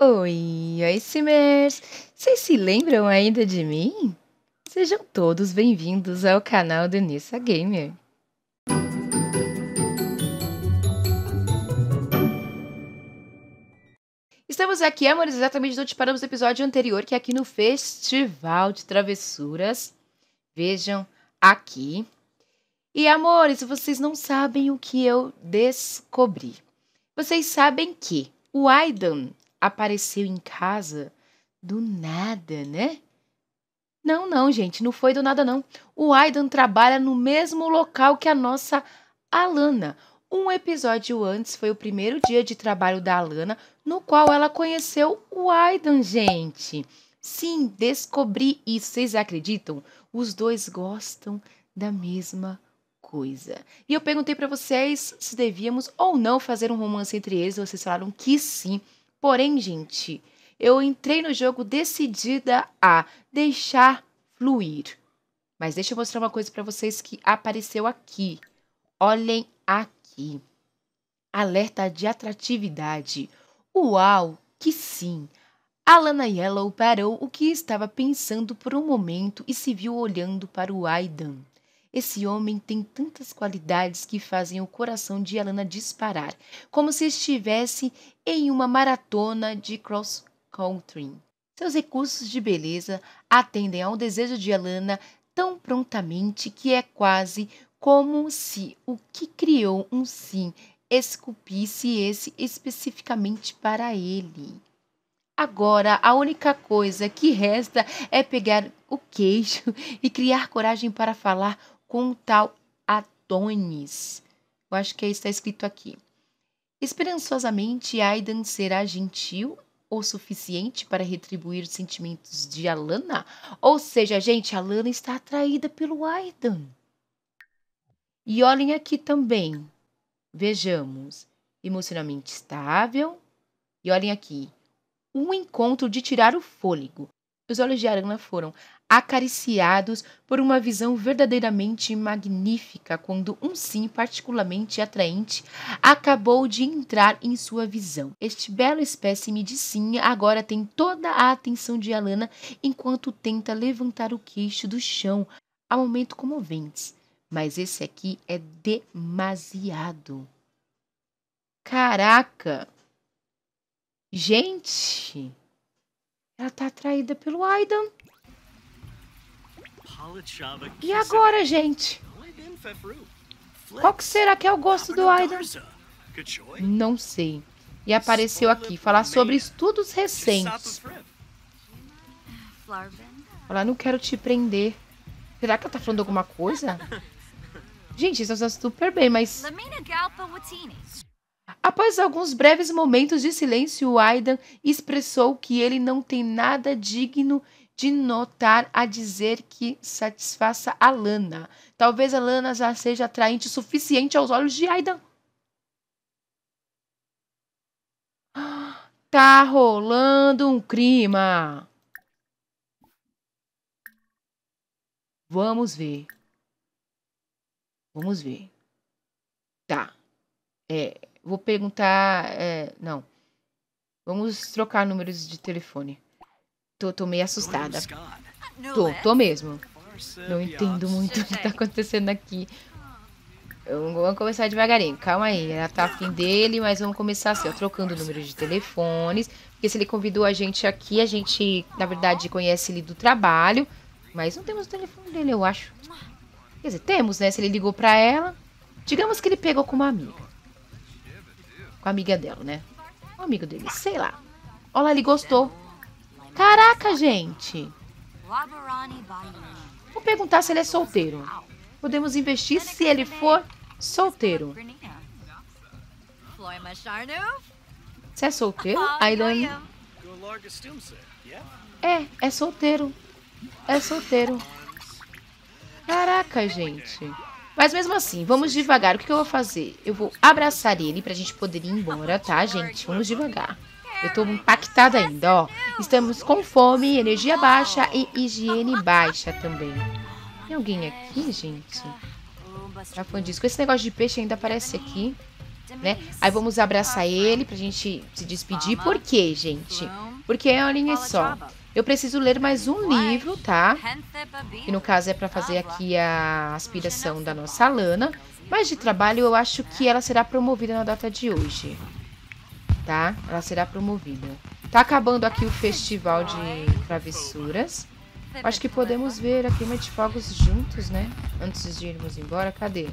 Oi, oi Simers! Vocês se lembram ainda de mim? Sejam todos bem-vindos ao canal do Nissa Gamer. Estamos aqui, amores, exatamente onde paramos o episódio anterior, que é aqui no Festival de Travessuras. Vejam aqui. E, amores, vocês não sabem o que eu descobri. Vocês sabem que o Aidan apareceu em casa do nada, né? Não, não, gente, não foi do nada, não. O Aidan trabalha no mesmo local que a nossa Alana. Um episódio antes foi o primeiro dia de trabalho da Alana, no qual ela conheceu o Aidan, gente. Sim, descobri isso. Vocês acreditam? Os dois gostam da mesma coisa. E eu perguntei para vocês se devíamos ou não fazer um romance entre eles. Vocês falaram que sim. Porém, gente, eu entrei no jogo decidida a deixar fluir. Mas deixa eu mostrar uma coisa para vocês que apareceu aqui. Olhem aqui. Alerta de atratividade. Uau, que sim. Alana Yellow parou o que estava pensando por um momento e se viu olhando para o Aidan. Esse homem tem tantas qualidades que fazem o coração de Alana disparar, como se estivesse em uma maratona de cross country. Seus recursos de beleza atendem ao desejo de Alana tão prontamente que é quase como se o que criou um sim esculpisse esse especificamente para ele. Agora, a única coisa que resta é pegar o queixo e criar coragem para falar com tal Adonis. Eu acho que é está escrito aqui. Esperançosamente, Aidan será gentil o suficiente para retribuir os sentimentos de Alana. Ou seja, gente, Alana está atraída pelo Aidan. E olhem aqui também. Vejamos. Emocionalmente estável. E olhem aqui. Um encontro de tirar o fôlego. Os olhos de Arana foram acariciados por uma visão verdadeiramente magnífica quando um sim particularmente atraente acabou de entrar em sua visão. Este belo espécime de sim agora tem toda a atenção de Alana enquanto tenta levantar o queixo do chão a momentos comoventes. Mas esse aqui é demasiado. Caraca! Gente! Ela tá atraída pelo Aidan. E agora, gente? Qual que será que é o gosto do Aidan? Não sei. E apareceu aqui, falar sobre estudos recentes. Falar, não quero te prender. Será que ela tá falando alguma coisa? Gente, isso está super bem, mas... Após alguns breves momentos de silêncio, o Aidan expressou que ele não tem nada digno de notar a dizer que satisfaça a Lana. Talvez a Lana já seja atraente o suficiente aos olhos de Aidan. Tá rolando um clima. Vamos ver. Vamos ver. Tá. É, vou perguntar. É, não. Vamos trocar números de telefone. Tô, tô meio assustada. Tô, tô mesmo. Não entendo muito o que tá acontecendo aqui. Vamos começar devagarinho, calma aí. Ela tá afim dele, mas vamos começar assim, ó, trocando o número de telefones. Porque se ele convidou a gente aqui, a gente, na verdade, conhece ele do trabalho. Mas não temos o telefone dele, eu acho. Quer dizer, temos, né? Se ele ligou pra ela. Digamos que ele pegou com uma amiga. Com a amiga dela, né? O amigo dele, sei lá. Olha, ele gostou. Caraca, gente! Vou perguntar se ele é solteiro. Podemos investir se ele for solteiro. Você é solteiro, Ailane? É, é solteiro. É solteiro. Caraca, gente. Mas mesmo assim, vamos devagar. O que eu vou fazer? Eu vou abraçar ele pra gente poder ir embora, tá, gente? Vamos devagar. Eu estou impactada ainda, ó. Estamos com fome, energia baixa e higiene baixa também. Tem alguém aqui, gente? Jafundisco. Tá esse negócio de peixe ainda aparece aqui, né? Aí vamos abraçar ele pra gente se despedir. Por quê, gente? Porque, é, linha só, eu preciso ler mais um livro, tá? Que no caso é para fazer aqui a aspiração da nossa Lana. Mas de trabalho eu acho que ela será promovida na data de hoje tá? Ela será promovida. Tá acabando aqui o festival de travessuras. Acho que podemos ver a queima de fogos juntos, né? Antes de irmos embora, cadê?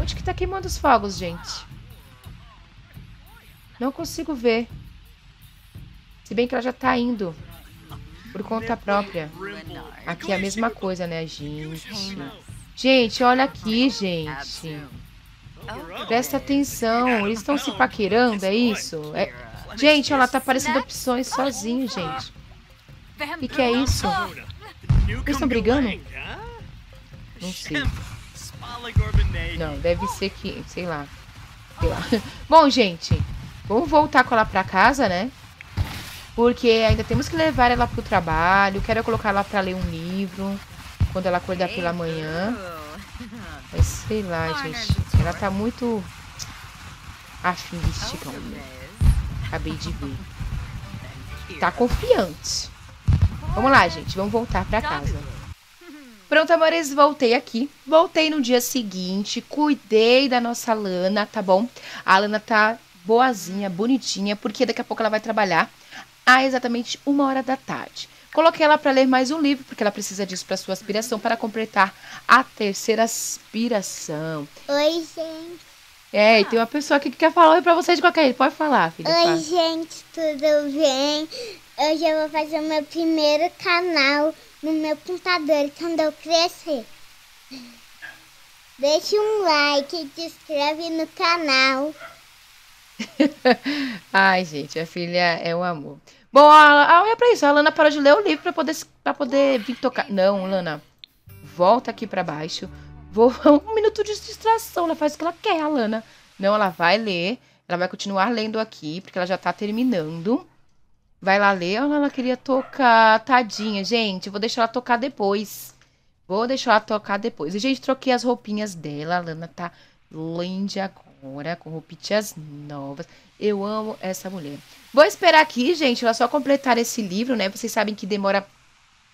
Onde que tá queimando os fogos, gente? Não consigo ver. Se bem que ela já tá indo. Por conta própria. Aqui é a mesma coisa, né, gente? Gente, olha aqui, gente. Presta atenção, eles estão se paquerando, é isso? É... Gente, ela tá aparecendo opções sozinho, gente. O que, é isso? Eles estão brigando? Não sei. Não, deve ser que... Sei lá. Sei lá. Bom, gente. Vamos voltar com ela pra casa, né? Porque ainda temos que levar ela pro trabalho. Quero colocar ela pra ler um livro. Quando ela acordar pela manhã. Mas sei lá, gente. Né, ela tá muito afim de esticar um. Acabei de ver. Tá confiante. Vamos lá, gente. Vamos voltar pra casa. Pronto, amores, voltei aqui. Voltei no dia seguinte, cuidei da nossa Lana, tá bom? A Lana tá boazinha, bonitinha, porque daqui a pouco ela vai trabalhar a exatamente uma hora da tarde. Coloquei ela para ler mais um livro, porque ela precisa disso para sua aspiração, para completar a terceira aspiração. Oi, gente. É, e tem uma pessoa aqui que quer falar para pra vocês de qualquer jeito. Pode falar, filha. Oi, fala. gente, tudo bem? Hoje eu vou fazer o meu primeiro canal no meu computador quando eu crescer. Deixe um like e se inscreve no canal. Ai, gente, a filha é um amor. Bom, a, a, é pra isso. A Lana parou de ler o livro pra poder, pra poder vir tocar. Não, Lana. Volta aqui pra baixo. Vou um minuto de distração. Ela faz o que ela quer, a Lana. Não, ela vai ler. Ela vai continuar lendo aqui, porque ela já tá terminando. Vai lá ler. Olha, ela queria tocar. Tadinha, gente. Vou deixar ela tocar depois. Vou deixar ela tocar depois. E, gente, troquei as roupinhas dela. A Lana tá linda agora, com roupinhas novas. Eu amo essa mulher. Vou esperar aqui, gente, ela só completar esse livro, né? Vocês sabem que demora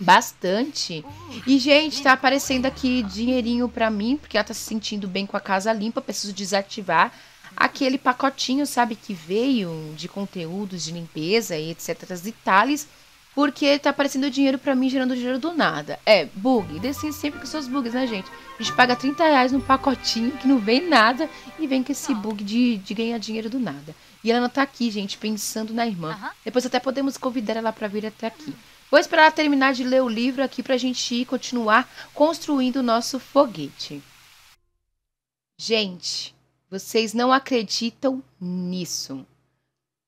bastante. E, gente, tá aparecendo aqui dinheirinho para mim, porque ela tá se sentindo bem com a casa limpa, preciso desativar aquele pacotinho, sabe, que veio de conteúdos de limpeza e etc, e tales, porque tá aparecendo dinheiro para mim gerando dinheiro do nada. É, bug, Descem sempre com seus bugs, né, gente? A gente paga 30 reais num pacotinho que não vem nada e vem com esse bug de, de ganhar dinheiro do nada. E ela não tá aqui, gente, pensando na irmã. Uhum. Depois até podemos convidar ela para vir até aqui. Vou esperar ela terminar de ler o livro aqui para a gente ir continuar construindo o nosso foguete. Gente, vocês não acreditam nisso.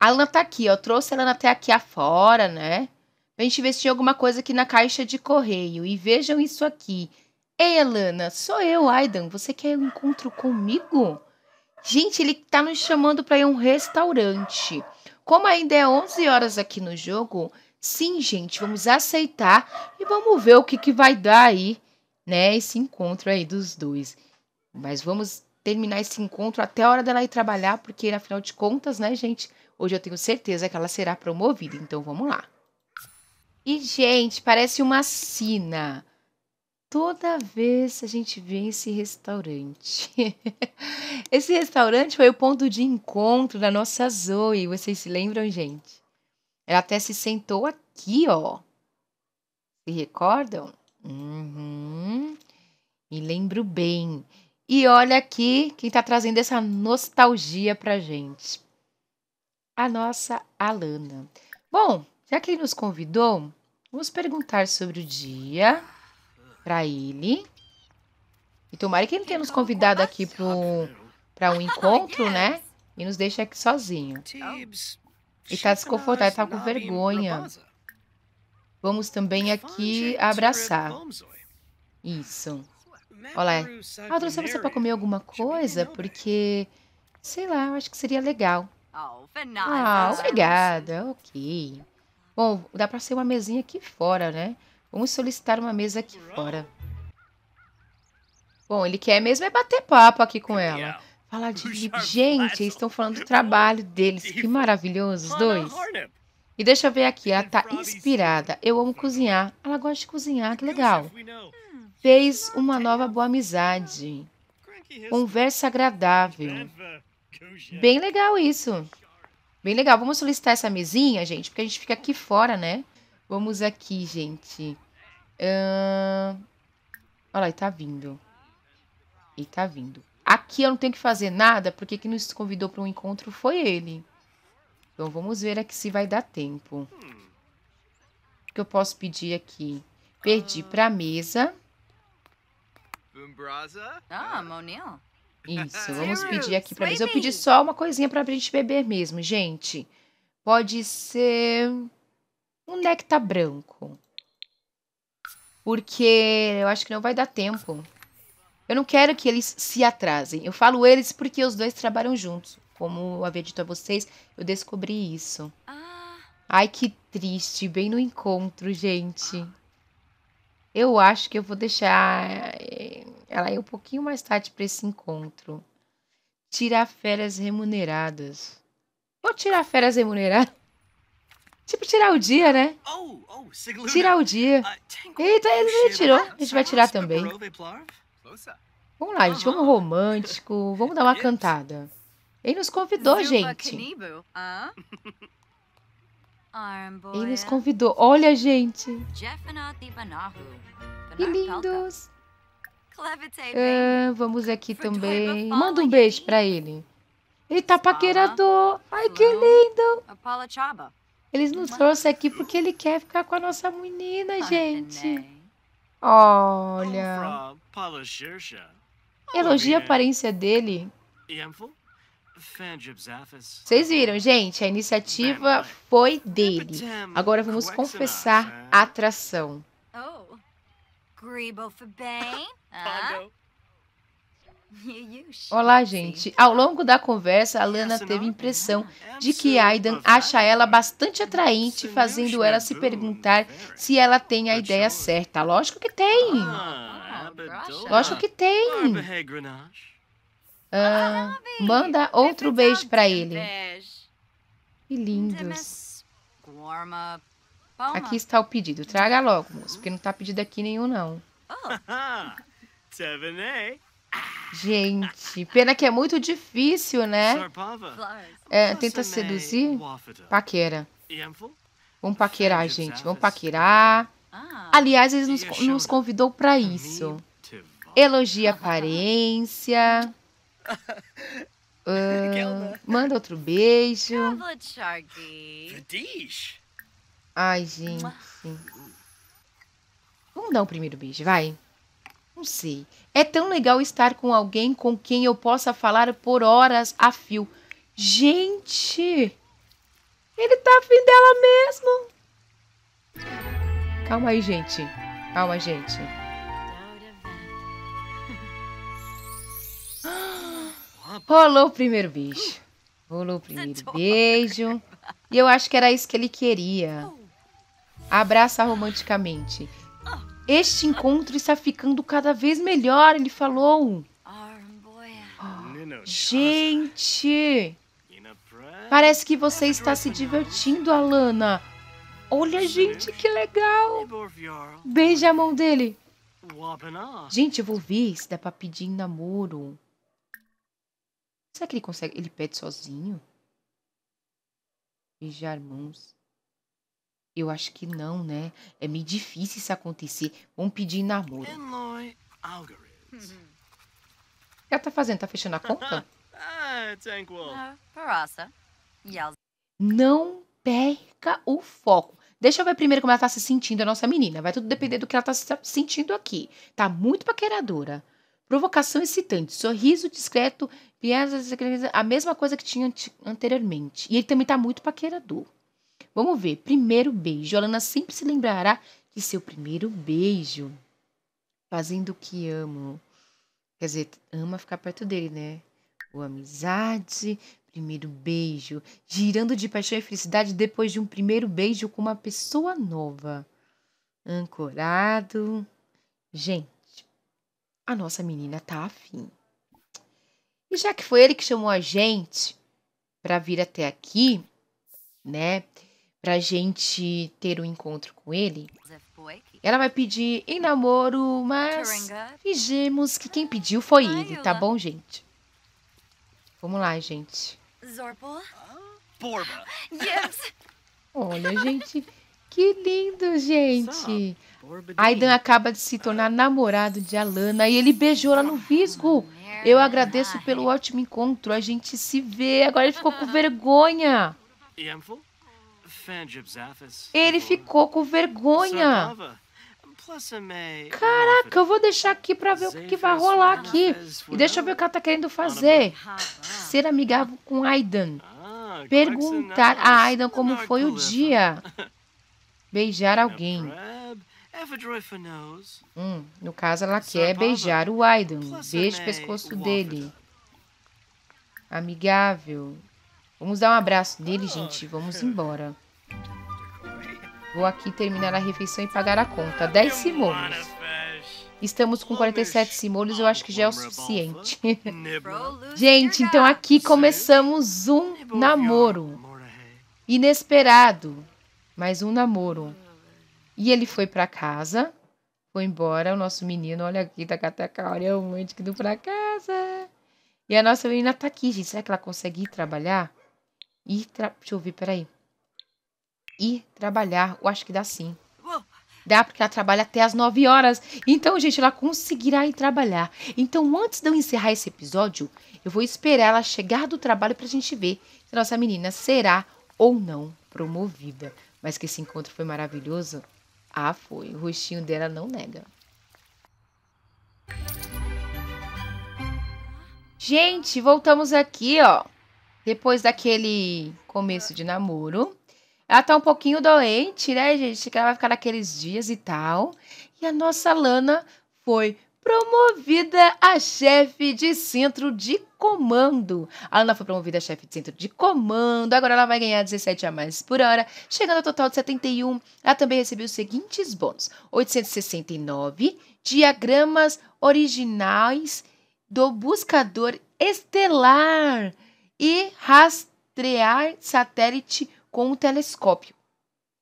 A Lana tá aqui, ó. Trouxe a Lana até aqui afora, né? Pra gente ver se tinha alguma coisa aqui na caixa de correio. E vejam isso aqui. Ei, Alana, sou eu, Aidan. Você quer um encontro comigo? Gente, ele tá nos chamando para ir a um restaurante. Como ainda é 11 horas aqui no jogo, sim, gente, vamos aceitar e vamos ver o que, que vai dar aí, né? Esse encontro aí dos dois. Mas vamos terminar esse encontro até a hora dela ir trabalhar, porque afinal de contas, né, gente? Hoje eu tenho certeza que ela será promovida, então vamos lá. E, gente, parece uma sina toda vez a gente vê esse restaurante. esse restaurante foi o ponto de encontro da nossa Zoe, vocês se lembram, gente? Ela até se sentou aqui, ó. Se recordam? Uhum. Me lembro bem. E olha aqui quem está trazendo essa nostalgia pra gente. A nossa Alana. Bom, já que ele nos convidou, vamos perguntar sobre o dia para ele. E tomara que ele tenha nos convidado aqui para um encontro, né? E nos deixe aqui sozinho. E tá desconfortável, tá com vergonha. Vamos também aqui abraçar. Isso. Olá. Ah, eu trouxe você é para comer alguma coisa, porque, sei lá, eu acho que seria legal. Ah, obrigada. Ok. Bom, dá para ser uma mesinha aqui fora, né? Vamos solicitar uma mesa aqui fora. Bom, ele quer mesmo é bater papo aqui com ela. Falar de. Gente, eles estão falando do trabalho deles. Que maravilhoso, os dois. E deixa eu ver aqui, ela tá inspirada. Eu amo cozinhar. Ela gosta de cozinhar, que legal. Fez uma nova boa amizade. Conversa agradável. Bem legal isso. Bem legal. Vamos solicitar essa mesinha, gente, porque a gente fica aqui fora, né? Vamos aqui, gente. Uh... Olha lá, ele tá vindo. E tá vindo. Aqui eu não tenho que fazer nada, porque quem nos convidou para um encontro foi ele. Então vamos ver aqui se vai dar tempo. O que eu posso pedir aqui? Perdi pra mesa. Ah, Monil. Isso, vamos pedir aqui pra mesa. Eu pedi só uma coisinha pra gente beber mesmo, gente. Pode ser... Um deck é tá branco? Porque eu acho que não vai dar tempo. Eu não quero que eles se atrasem. Eu falo eles porque os dois trabalham juntos. Como eu havia dito a vocês, eu descobri isso. Ah. Ai, que triste. Bem no encontro, gente. Eu acho que eu vou deixar eh, ela ir um pouquinho mais tarde para esse encontro. Tirar férias remuneradas. Vou tirar férias remuneradas. Tipo, tirar o dia, né? Oh, oh, tirar o dia. Ah, Eita, ele tirou. Ah, A gente vai tirar também. Vamos lá, gente. Vamos romântico. Vamos dar uma cantada. Ele nos convidou, gente. Ah? Ele nos convidou. Olha, gente. Que lindos. Ah, vamos aqui também. Manda um beijo pra ele. Ele tá paquerador. Ai, que lindo. Ele nos trouxe aqui porque ele quer ficar com a nossa menina, gente. Né? Olha. Elogia a aparência dele. Vocês viram, gente? A iniciativa foi dele. Agora vamos confessar a atração. Oh. Gribo Fabane? Olá, gente. Ao longo da conversa, Lana teve a é impressão é de que Aidan acha ela bastante atraente, fazendo ela se é perguntar se ela tem a ideia certa. Lógico que tem. Ah, ah, Lógico que tem. Ah, ah manda outro beijo para ele. Que lindos. Aqui está o pedido. Traga logo, moço, porque não está pedido aqui nenhum, não. Oh. Gente, pena que é muito difícil, né? É, tenta seduzir. Paquera. Vamos paquerar, gente. Vamos paquerar. Ah. Aliás, ele nos, nos convidou para isso. Elogia a aparência. Uh, manda outro beijo. Ai, gente. Vamos dar o um primeiro beijo, vai. Não sei. É tão legal estar com alguém com quem eu possa falar por horas a fio. Gente, ele tá afim dela mesmo. Calma aí, gente. Calma, gente. Rolou o primeiro beijo. Rolou o primeiro é beijo. E eu acho que era isso que ele queria. Abraça romanticamente. Este encontro está ficando cada vez melhor, ele falou. gente, parece que você está se divertindo, Alana. Olha, gente, que legal. Beija a mão dele. Gente, eu vou ver se dá pra pedir em namoro. Será que ele consegue? Ele pede sozinho? Beijar mãos. Eu acho que não, né? É meio difícil isso acontecer. Vamos pedir namoro. O que ela tá fazendo? Tá fechando a conta? Ah, ah, não perca o foco. Deixa eu ver primeiro como ela tá se sentindo, a nossa menina. Vai tudo depender do que ela tá sentindo aqui. Tá muito paqueradora. Provocação excitante, sorriso discreto, piadas, a mesma coisa que tinha anteriormente. E ele também tá muito paquerador. Vamos ver. Primeiro beijo. A Lana sempre se lembrará de seu primeiro beijo. Fazendo o que amo. Quer dizer, ama ficar perto dele, né? Boa amizade, primeiro beijo. Girando de paixão e felicidade depois de um primeiro beijo com uma pessoa nova. Ancorado. Gente, a nossa menina tá afim. E já que foi ele que chamou a gente para vir até aqui, né? pra gente ter um encontro com ele, ela vai pedir em namoro, mas fingimos que quem pediu foi ele, tá bom, gente? Vamos lá, gente. Olha, gente, que lindo, gente. Aidan acaba de se tornar namorado de Alana e ele beijou ela no visgo. Eu agradeço pelo ótimo encontro. A gente se vê. Agora ele ficou com vergonha. Ele ficou com vergonha. Caraca, eu vou deixar aqui pra ver o que, que vai rolar aqui. E deixa eu ver o que ela tá querendo fazer. Ser amigável com Aidan. Ah, Perguntar a Aidan como foi o dia. Beijar alguém. Hum, no caso, ela quer beijar o Aidan. Beijo o pescoço dele. Amigável. Vamos dar um abraço dele, ah. gente. Vamos embora. Vou aqui terminar a refeição e pagar a conta. 10 simones. Estamos com 47 simones, eu acho que já é o suficiente. gente, então aqui começamos um é namoro. É Inesperado, mas um namoro. E ele foi para casa, foi embora. O nosso menino, olha aqui, tá catacaura, é um monte que do pra casa. E a nossa menina tá aqui, gente. Será que ela consegue ir trabalhar? ir. Tra... Deixa eu ver, peraí. Ir trabalhar, eu acho que dá sim. Dá, porque ela trabalha até as 9 horas. Então, gente, ela conseguirá ir trabalhar. Então, antes de eu encerrar esse episódio, eu vou esperar ela chegar do trabalho para a gente ver se nossa menina será ou não promovida. Mas que esse encontro foi maravilhoso. Ah, foi. O rostinho dela não nega. Gente, voltamos aqui, ó depois daquele começo de namoro. Ela tá um pouquinho doente, né, gente? Que ela vai ficar naqueles dias e tal. E a nossa Lana foi promovida a chefe de centro de comando. A Lana foi promovida a chefe de centro de comando. Agora ela vai ganhar 17 a mais por hora, chegando ao total de 71. Ela também recebeu os seguintes bônus: 869 diagramas originais do buscador estelar e rastrear satélite com o telescópio.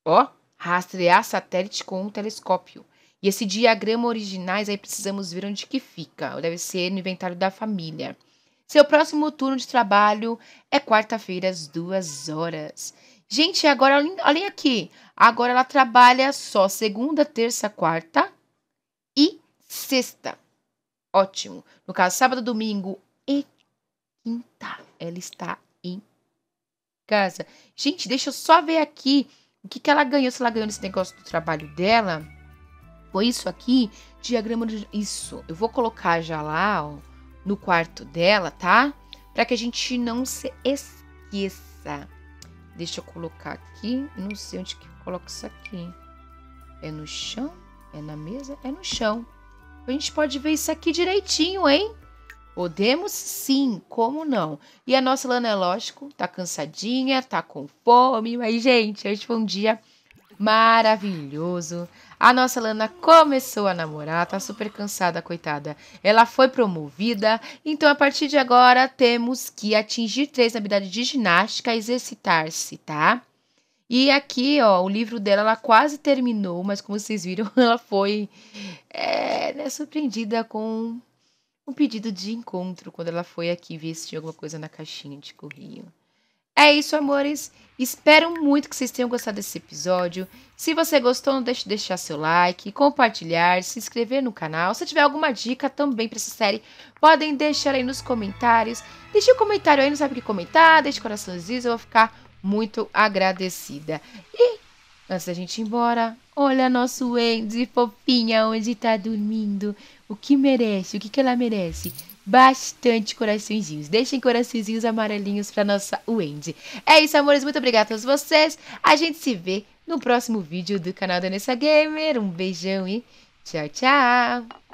Ó, rastrear satélite com o telescópio. E esse diagrama originais aí precisamos ver onde que fica. Deve ser no inventário da família. Seu próximo turno de trabalho é quarta-feira às duas horas. Gente, agora olhem aqui. Agora ela trabalha só segunda, terça, quarta e sexta. Ótimo. No caso, sábado, domingo e quinta ela está em casa. Gente, deixa eu só ver aqui o que, que ela ganhou, se ela ganhou nesse negócio do trabalho dela. Foi isso aqui, diagrama de... Isso, eu vou colocar já lá, ó, no quarto dela, tá? Para que a gente não se esqueça. Deixa eu colocar aqui, não sei onde que eu coloco isso aqui. É no chão? É na mesa? É no chão. A gente pode ver isso aqui direitinho, hein? Podemos sim, como não? E a nossa Lana, é lógico, tá cansadinha, tá com fome, mas, gente, hoje foi um dia maravilhoso. A nossa Lana começou a namorar, tá super cansada, coitada. Ela foi promovida, então a partir de agora temos que atingir três na habilidade de ginástica, exercitar-se, tá? E aqui, ó, o livro dela, ela quase terminou, mas como vocês viram, ela foi é, né, surpreendida com um pedido de encontro quando ela foi aqui ver se tinha alguma coisa na caixinha de correio. É isso, amores. Espero muito que vocês tenham gostado desse episódio. Se você gostou, não deixe de deixar seu like, compartilhar, se inscrever no canal. Se tiver alguma dica também para essa série, podem deixar aí nos comentários. Deixe um comentário aí, não sabe o que comentar, deixe coraçãozinhos, eu vou ficar muito agradecida. E Antes da gente ir embora, olha nosso Wendy, fofinha, onde tá dormindo. O que merece? O que, que ela merece? Bastante coraçõezinhos. Deixem coraçõezinhos amarelinhos pra nossa Wendy. É isso, amores. Muito obrigada a todos vocês. A gente se vê no próximo vídeo do canal da Nessa Gamer. Um beijão e tchau, tchau.